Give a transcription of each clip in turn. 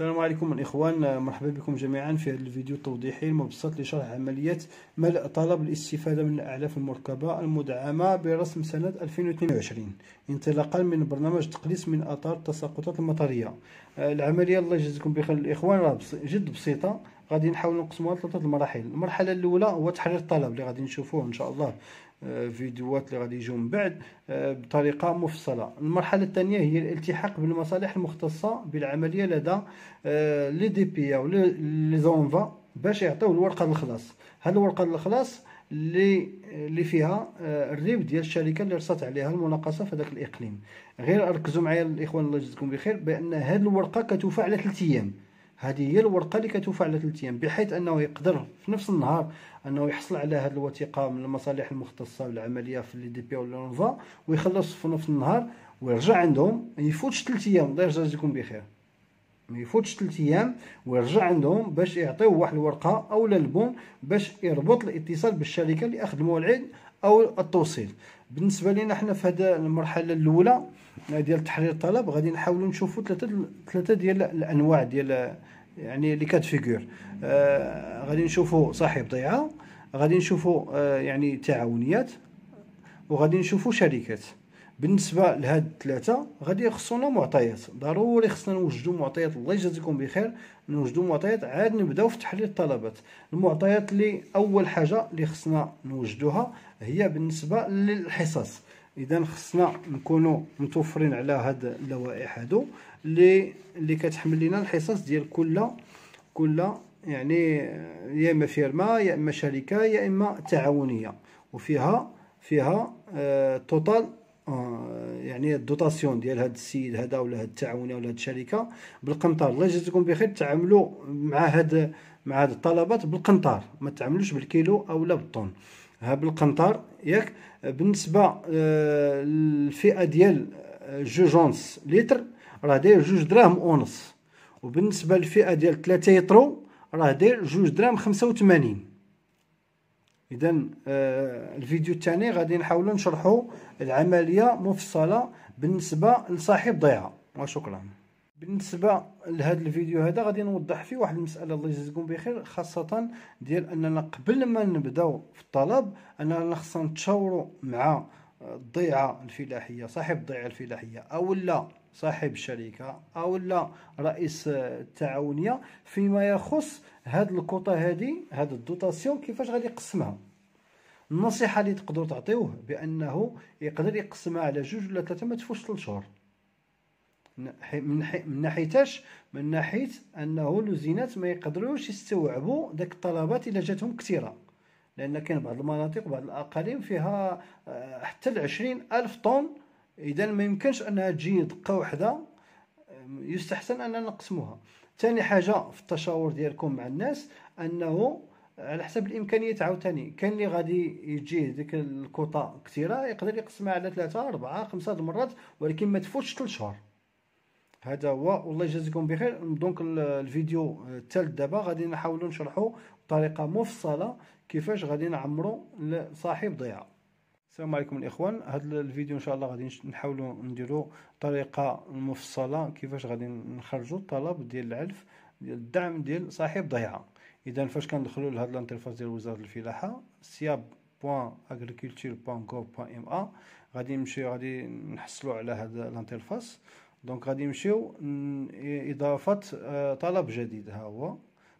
السلام عليكم الإخوان مرحبا بكم جميعا في هذا الفيديو التوضيحي المبسط لشرح عملية ملء طلب الاستفادة من الأعلاف المركبة المدعمة برسم سنة 2022 انطلاقا من برنامج تقليص من آثار التساقطات المطرية العملية الله يجزيكم بخير الإخوان راه جد بسيطة غادي نحاول نقسموها لثلاثة المراحل المرحلة الأولى هو تحرير الطلب اللي غادي نشوفوه إن شاء الله آه، فيديوهات اللي غادي يجيو من بعد آه، بطريقه مفصله المرحله الثانيه هي الالتحاق بالمصالح المختصه بالعمليه لدى آه، لي دي بي او لي زونفا باش يعطيو الورقه الخلاص هذه الورقه الخلاص اللي اللي فيها الريب ديال الشركه اللي رصات عليها المناقصه في هذاك الاقليم غير ركزوا معايا الاخوان الله يجزيكم بخير بان هذه الورقه كتوفى على 3 ايام هذه هي الورقه اللي كتوفى على 3 ايام بحيث انه يقدر في نفس النهار انه يحصل على هذه الوثيقه من المصالح المختصه بالعمليه في لي دي بي ولا نوفا ويخلص في نفس النهار ويرجع عندهم ما يفوتش 3 ايام الله يرجع لكم بخير ما يفوتش 3 ايام ويرجع عندهم باش يعطيوه واحد الورقه او البون باش يربط الاتصال بالشركه اللي اخذ الموعد او التوصيل بالنسبه لنا حنا في هذه المرحله الاولى ديال تحرير الطلب غادي نحاولوا نشوفوا ثلاثه ثلاثه ديال الانواع ديال يعني لي كات فيغور آه غادي نشوفوا صاحب ضيعه غادي نشوفوا آه يعني تعاونيات وغادي نشوفوا شركات بالنسبه لهاد الثلاثه غادي خصونا معطيات ضروري خصنا نوجدوا معطيات الله يجازيكم بخير نوجدوا معطيات عاد نبداو في تحليل الطلبات المعطيات اللي اول حاجه اللي خصنا نوجدوها هي بالنسبه للحصص اذا خصنا نكونوا متوفرين على هاد اللوائح هادو اللي اللي كتحمل لنا الحصص ديال كل كل يعني يا اما فيرما يا اما شركه يا اما تعاونيه وفيها فيها توتال آه، آه، يعني الدوتاسيون ديال هذا السيد هذا ولا هذه التعاونيه ولا هذه الشركه بالقنطار الله يجازيكم بخير تعاملوا مع هاد مع هاد الطلبات بالقنطار ما تعاملوش بالكيلو او لا بالطن ها بالقنطار ياك بالنسبه آه، للفئه ديال جوجونس لتر راه داير جوج دراهم ونص وبالنسبه للفئه ديال 3 يترو راه داير جوج دراهم 85 اذا آه الفيديو الثاني غادي نحاولوا نشرحوا العمليه مفصله بالنسبه لصاحب ضيعه وشكرا بالنسبه لهذا الفيديو هذا غادي نوضح فيه واحد المساله الله يجزيكم بخير خاصه ديال اننا قبل ما نبداو في الطلب اننا خصنا نتشاوروا مع الضيعة الفلاحية صاحب الضيعة الفلاحية أو لا صاحب الشركة أو لا رئيس التعاونية فيما يخص هاد الكوطة هادي هاد الدوتاسيون كيفاش غادي يقسمها النصيحة اللي تقدروا تعطيوه بأنه يقدر يقسمها على جوج ولا ثلاثة ما تفوتش ثلاث شهور من من ناحيتاش من ناحية أنه لوزينات ما يقدروش يستوعبوا داك الطلبات إلا جاتهم كثيرة لان كاين بعض المناطق وبعض الاقاليم فيها آه، حتى ل ألف طن اذا ما يمكنش انها تجي دقه واحده آه، يستحسن اننا نقسموها ثاني حاجه في التشاور ديالكم مع الناس انه على حسب الامكانيات عاوتاني كان اللي غادي يجي ديك الكوطه كثيره يقدر يقسمها على ثلاثة أربعة خمسة المرات ولكن ما تفوتش ثلاث شهور هذا هو والله يجازيكم بخير دونك الفيديو الثالث دابا غادي نحاولوا نشرحوا بطريقه مفصله كيفاش غادي نعمروا لصاحب ضيعه السلام عليكم الاخوان هذا الفيديو ان شاء الله غادي نحاولوا نديروا طريقه مفصله كيفاش غادي نخرجوا الطلب ديال العلف ديال الدعم ديال صاحب ضيعه اذا فاش كندخلوا لهذا الانترفاس ديال وزاره الفلاحه سياب غادي نمشي غادي نحصلوا على هذا الانترفاس دونك غادي نمشيو اضافه آه، طلب جديد ها هو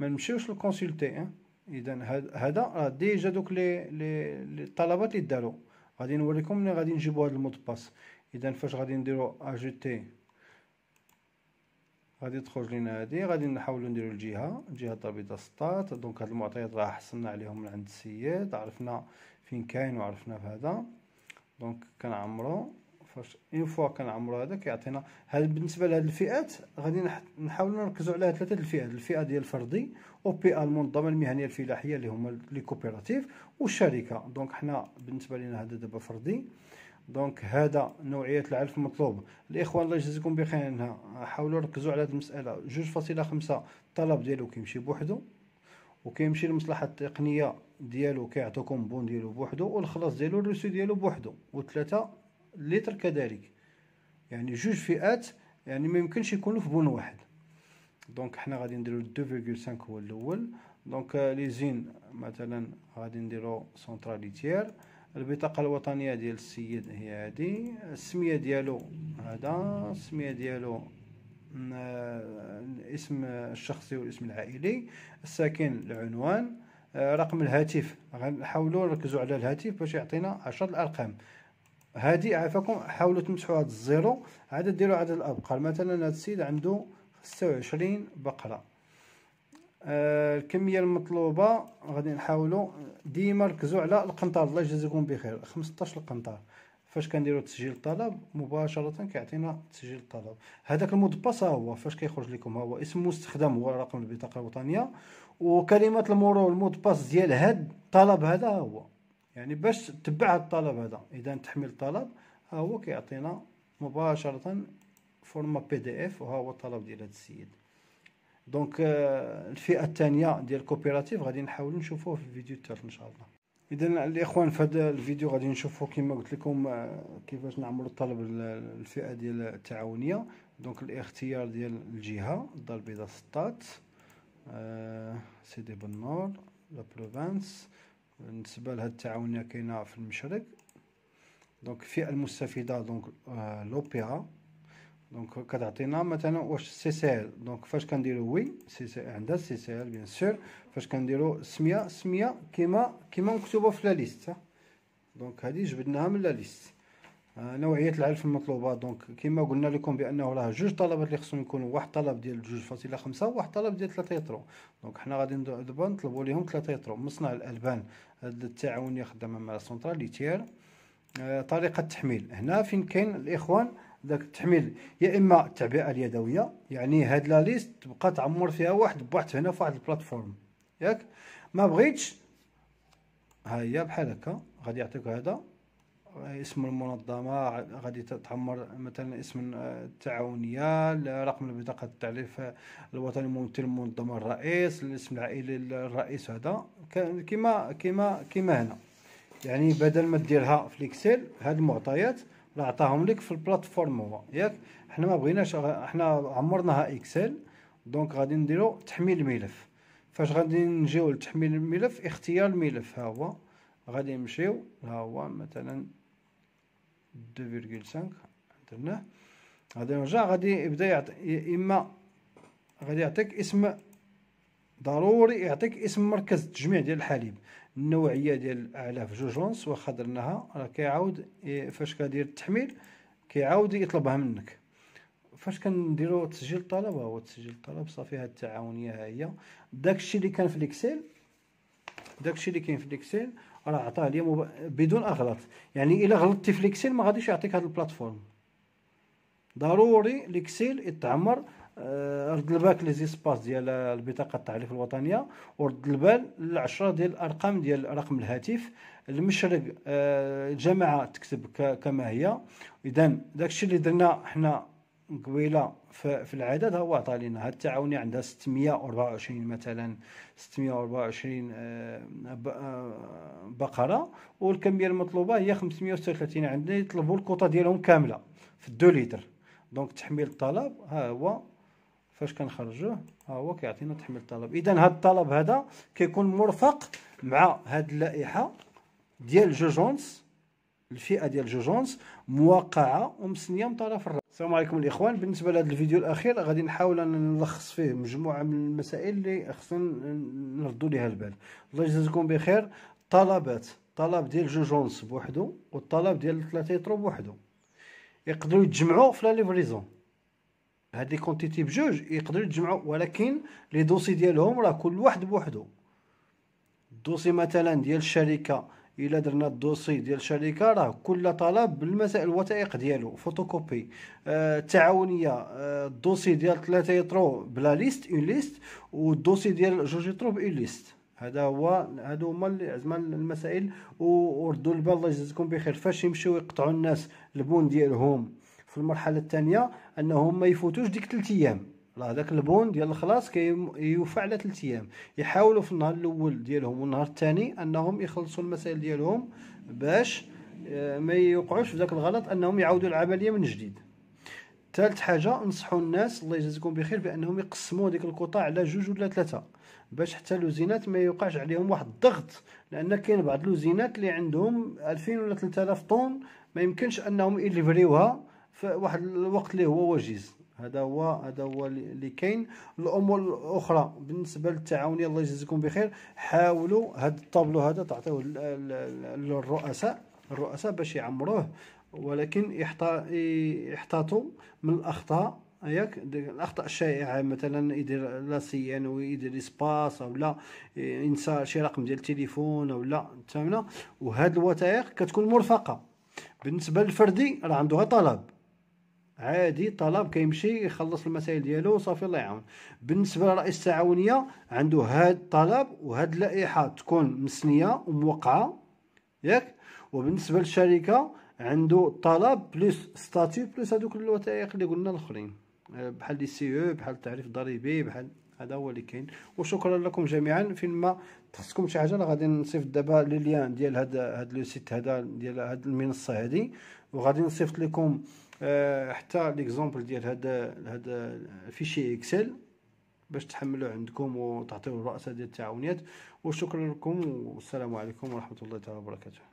ما نمشيوش للكونسلتي آه. اذا هذا راه ديجا دوك لي لي الطلبات اللي داروا غادي نوريكم ملي غادي نجيبو هذا المود باس اذا فاش غادي نديرو اجوتي غادي تخرج لينا هادي غادي نحاولو نديرو الجهه الجهه البيضاء سطات دونك هاد المعطيات راه حصلنا عليهم من عند السيد عرفنا فين كاين وعرفنا في هذا دونك كنعمرو فاش اون فوا كنعمرو هذا كيعطينا هاد بالنسبه لهاد الفئات غادي نحاولوا نركزوا على ثلاثه الفئات الفئه ديال الفردي او بي ا المنظمه المهنيه الفلاحيه اللي هما لي كوبيراتيف والشركه دونك حنا بالنسبه لنا هذا دابا فردي دونك هذا نوعيه العلف المطلوب الاخوان الله يجزيكم بخير حاولوا ركزوا على هذه المساله 2.5 الطلب ديالو كيمشي بوحدو وكيمشي للمصلحه التقنيه ديالو كيعطيكم بون ديالو بوحدو والخلاص ديالو الرسو ديالو بوحدو وثلاثه اللتر كذلك يعني جوج فئات يعني ما يمكنش يكونوا في بون واحد دونك حنا غادي نديرو 2.5 هو الاول دونك آه، لي زين مثلا غادي نديرو سنتراليتير البطاقة الوطنية ديال السيد هي هادي السمية ديالو هذا السمية ديالو الاسم آه، الشخصي والاسم العائلي الساكن العنوان آه، رقم الهاتف غنحاولو نركزوا على الهاتف باش يعطينا عشرة الارقام هادي عافاكم حاولوا تمسحوا هاد الزيرو عاد ديروا عدد الابقار مثلا هاد السيد عنده 26 بقره آه الكميه المطلوبه غادي نحاولوا ديما ركزوا على القنطار الله يجازيكم بخير 15 القنطار فاش كنديروا تسجيل الطلب مباشره كيعطينا تسجيل الطلب هذاك المضبس ها هو فاش كيخرج لكم ها هو اسم مستخدم هو رقم البطاقه الوطنيه وكلمه المرور المضبس ديال هاد الطلب هذا هو يعني باش تبع هذا الطلب هذا اذا تحميل الطلب ها هو كيعطينا مباشره فورما بي دي اف وها هو الطلب ديال هذا السيد دونك euh, الفئه الثانيه ديال الكوبيراتيف غادي نحاول نشوفوه في الفيديو الثالث ان شاء الله اذا الاخوان في هذا الفيديو غادي نشوفوا كما قلت لكم آه، كيفاش نعملوا الطلب للفئه ديال التعاونيه دونك الاختيار ديال الجهه الدار البيضاء سطات آه، سيدي بنور لا بروفانس بالنسبه لهاد التعاونيه كاينه في المشرق دونك الفئه المستفيده دونك آه، لوبيرا دونك كتعطينا مثلا واش سي سي ال دونك فاش كنديرو وي سي سي عندها سي سي ال بيان سور فاش كنديرو السميه السميه كيما كيما مكتوبه في لا ليست دونك هادي جبدناها من لا ليست نوعيه العلف المطلوبه دونك كما قلنا لكم بانه راه جوج طلبات اللي خصهم يكونوا واحد طلب ديال 2.5 وواحد طلب ديال 3 يترو دونك حنا غادي دابا نطلبوا ليهم 3 يترو مصنع الالبان هذا التعاونيه خدامه مع سونترال ليتير آه، طريقه التحميل هنا فين كاين الاخوان داك التحميل يا اما التعبئه اليدويه يعني هاد لا ليست تبقى تعمر فيها واحد بواحد هنا فواحد البلاتفورم ياك ما بغيتش ها هي بحال هكا غادي يعطيك هذا اسم المنظمة غادي تعمر مثلا اسم التعاونية رقم البطاقة التعريف الوطني ممثل المنظمة الرئيس الاسم العائلي الرئيس هذا كما كما كما هنا يعني بدل ما ديرها في الاكسل هاد المعطيات راه عطاهم لك في البلاتفورم هو ياك حنا ما بغيناش حنا عمرناها اكسل دونك غادي نديرو تحميل الملف فاش غادي نجيو لتحميل الملف اختيار الملف ها هو غادي نمشيو ها هو مثلا 2.5 غادي نرجع غادي يبدا يعطي اما غادي يعطيك اسم ضروري يعطيك اسم مركز التجميع ديال الحليب النوعيه ديال الاعلاف جوج ونص واخا درناها راه كيعاود إيه، فاش كدير التحميل كيعاود يطلبها منك فاش كنديرو تسجيل الطلب هو تسجيل الطلب صافي هاد التعاونيه ها هي داكشي اللي كان في الاكسل داكشي اللي كاين في الاكسل راه عطاه لي مب... بدون اغلاط يعني الا غلطتي في ليكسيل ما غاديش يعطيك هاد البلاتفورم ضروري ليكسيل يتعمر آه، رد البال لي زيسباس ديال البطاقه التعريف الوطنيه ورد البال العشرة ديال الارقام ديال رقم الهاتف المشرق آه، الجامعه تكتب كما هي اذا داكشي اللي درنا حنا قبيله في العدد هو عطى لنا هاد التعاوني عندها 624 مثلا 624 آه، آه، بقره والكميه المطلوبه هي 536 عندنا يطلبوا الكوطه ديالهم كامله في 2 لتر دونك تحميل الطلب ها هو فاش كنخرجوه ها هو كيعطينا تحميل الطلب اذا هذا الطلب هذا كيكون مرفق مع هاد اللائحه ديال جوجونس الفئه ديال جوجونس موقعه ومسنيه من طرف الرابع. السلام عليكم الاخوان بالنسبه لهذا الفيديو الاخير غادي نحاول نلخص فيه مجموعه من المسائل اللي خصنا نردوا ليها البال الله يجزاكم بخير الطلبات الطلب ديال جوج ونص بوحدو والطلب ديال 3 يطرو بوحدو يقدروا يتجمعوا في لا ليفريزون هاد لي كونتيتي بجوج يقدروا يتجمعوا ولكن لي دوسي ديالهم راه كل واحد بوحدو الدوسي مثلا ديال الشركه الا درنا الدوسي ديال الشركه راه كل طلب بالمسائل الوثائق ديالو فوتوكوبي التعاونيه آه،, آه الدوسي ديال 3 يترو بلا ليست اون ليست والدوسي ديال جوج يترو اون ليست هذا هو هادو هما زعما المسائل وردوا البال الله يجزيكم بخير فاش يمشيو يقطعوا الناس البون ديالهم في المرحله الثانيه انهم ما يفوتوش ديك 3 ايام لا داك البون ديال الخلاص كيوفى على 3 ايام يحاولوا في النهار الاول ديالهم والنهار الثاني انهم يخلصوا المسائل ديالهم باش آه، ما يوقعوش في ذاك الغلط انهم يعاودوا العمليه من جديد ثالث حاجه نصحوا الناس الله يجازيكم بخير بانهم يقسموا ديك القطع على جوج ولا ثلاثه باش حتى لوزينات ما يوقعش عليهم واحد الضغط لان كاين بعض لوزينات اللي عندهم 2000 ولا 3000 طن ما يمكنش انهم يليفريوها في واحد الوقت اللي هو وجيز هذا هو هذا هو اللي كاين الامور الاخرى بالنسبه للتعاونيه الله يجزيكم بخير حاولوا هذا الطابلو هذا تعطيوه للرؤساء الرؤساء باش يعمروه ولكن يحتاطوا من الاخطاء ياك الاخطاء الشائعه مثلا يدير لا سيان ويدير سباس او لا ينسى شي رقم ديال التليفون او لا فهمنا وهاد الوثائق كتكون مرفقه بالنسبه للفردي راه عنده طلب عادي طلب كيمشي يخلص المسائل ديالو وصافي الله يعاون بالنسبه لرئيس التعاونيه عنده هاد الطلب وهاد اللائحه تكون مسنيه وموقعه ياك وبالنسبه للشركه عنده طلب بلس ستاتيو بلس هذوك الوثائق اللي قلنا الاخرين آه، بحال لي سي او بحال التعريف الضريبي بحال هذا هو اللي كاين وشكرا لكم جميعا فين ما تخصكم شي حاجه غادي نصيفط دابا لي ليان ديال هاد هذا لو سيت هذا ديال هاد المنصه هذه وغادي نصيفط لكم آه، حتى ليكزومبل ديال هذا هذا فيشي اكسل باش تحملوا عندكم وتعطيوه الرؤساء ديال التعاونيات وشكرا لكم والسلام عليكم ورحمة الله تعالى وبركاته